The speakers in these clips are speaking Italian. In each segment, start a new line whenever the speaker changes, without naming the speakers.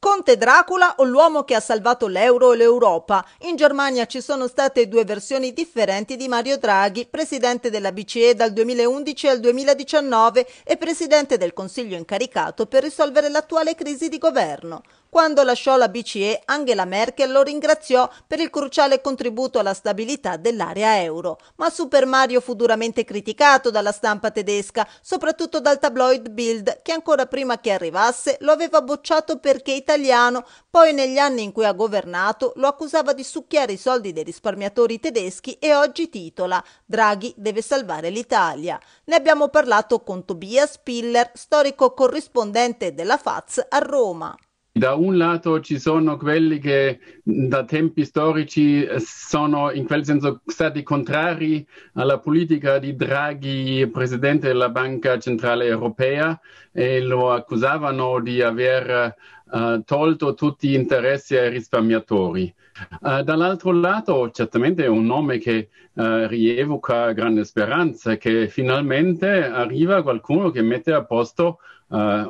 Conte Dracula o l'uomo che ha salvato l'euro e l'Europa? In Germania ci sono state due versioni differenti di Mario Draghi, presidente della BCE dal 2011 al 2019 e presidente del Consiglio incaricato per risolvere l'attuale crisi di governo. Quando lasciò la BCE, Angela Merkel lo ringraziò per il cruciale contributo alla stabilità dell'area euro, ma Super Mario fu duramente criticato dalla stampa tedesca, soprattutto dal tabloid Bild, che ancora prima che arrivasse lo aveva bocciato perché italiano, poi negli anni in cui ha governato lo accusava di succhiare i soldi dei risparmiatori tedeschi e oggi titola Draghi deve salvare l'Italia. Ne abbiamo parlato con Tobias Piller, storico corrispondente della FAZ a Roma.
Da un lato ci sono quelli che da tempi storici sono in quel senso stati contrari alla politica di Draghi, presidente della Banca Centrale Europea, e lo accusavano di aver Uh, tolto tutti gli interessi ai risparmiatori. Uh, dall'altro lato, certamente è un nome che uh, rievoca grande speranza, che finalmente arriva qualcuno che mette a posto un,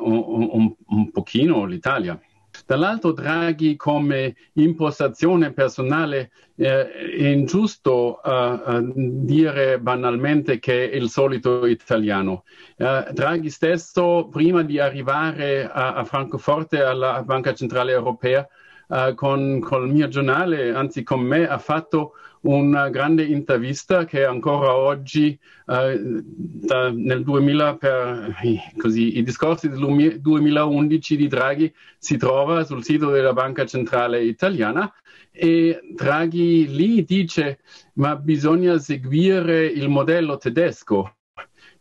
un, un pochino l'Italia. Dall'altro Draghi come impostazione personale eh, è ingiusto eh, eh, dire banalmente che è il solito italiano. Eh, Draghi stesso, prima di arrivare a, a Francoforte alla Banca Centrale Europea, eh, con, con il mio giornale, anzi con me, ha fatto una grande intervista che ancora oggi, eh, da, nel 2000, per così, i discorsi del 2011 di Draghi, si trova sul sito della Banca Centrale Italiana e Draghi lì dice ma bisogna seguire il modello tedesco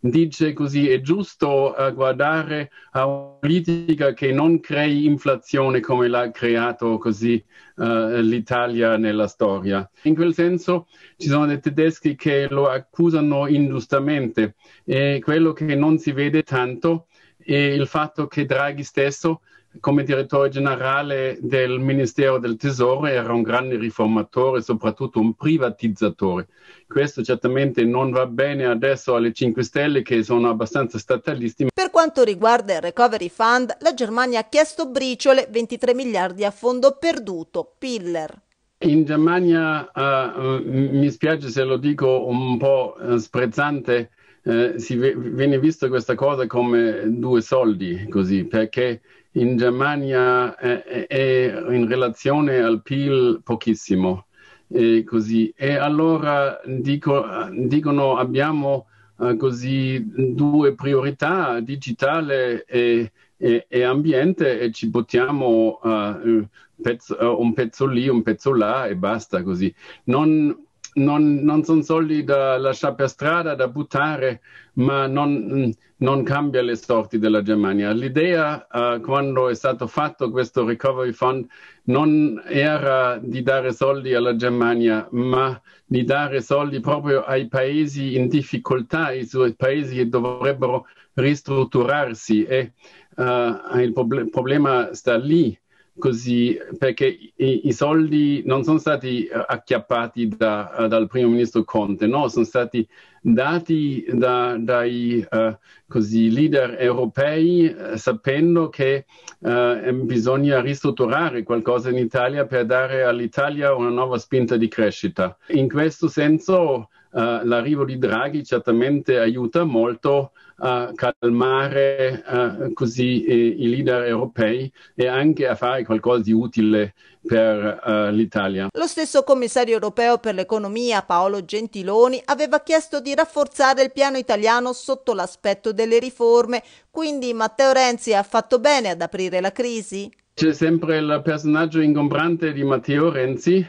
dice così è giusto eh, guardare a una politica che non crei inflazione come l'ha creato così uh, l'Italia nella storia. In quel senso ci sono dei tedeschi che lo accusano ingiustamente e quello che non si vede tanto è il fatto che Draghi stesso come direttore generale del Ministero del Tesoro era un grande riformatore, soprattutto un privatizzatore. Questo certamente non va bene adesso alle 5 Stelle che sono abbastanza statalisti.
Per quanto riguarda il Recovery Fund, la Germania ha chiesto briciole 23 miliardi a fondo perduto, Piller.
In Germania, uh, mi spiace se lo dico un po' eh, sprezzante, eh, si v- viene vista questa cosa come due soldi, così, perché in Germania eh, è in relazione al PIL pochissimo. E, così. e allora dico, dicono abbiamo eh, così due priorità, digitale e, e, e ambiente, e ci buttiamo uh, un, pezzo, un pezzo lì, un pezzo là e basta così. Non, non, non sono soldi da lasciare per strada, da buttare, ma non, non cambia le sorti della Germania. L'idea, uh, quando è stato fatto questo Recovery Fund, non era di dare soldi alla Germania, ma di dare soldi proprio ai paesi in difficoltà, ai suoi paesi che dovrebbero ristrutturarsi. E uh, il proble- problema sta lì così perché i, i, soldi non sono stati eh, acchiappati da, eh, dal primo ministro Conte, no? sono stati dati da, dai uh, così, leader europei sapendo che uh, bisogna ristrutturare qualcosa in Italia per dare all'Italia una nuova spinta di crescita. In questo senso eh, l'arrivo di Draghi certamente aiuta molto a calmare uh, così eh, i leader europei e anche a fare qualcosa di utile per uh, l'Italia.
Lo stesso commissario europeo per l'economia Paolo Gentiloni aveva chiesto di rafforzare il piano italiano sotto l'aspetto delle riforme, quindi Matteo Renzi ha fatto bene ad aprire la crisi?
C'è sempre il personaggio ingombrante di Matteo Renzi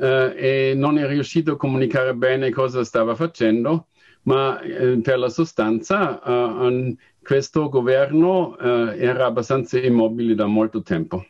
eh, e non è riuscito a comunicare bene cosa stava facendo, ma eh, per la sostanza eh, questo governo eh, era abbastanza immobile da molto tempo.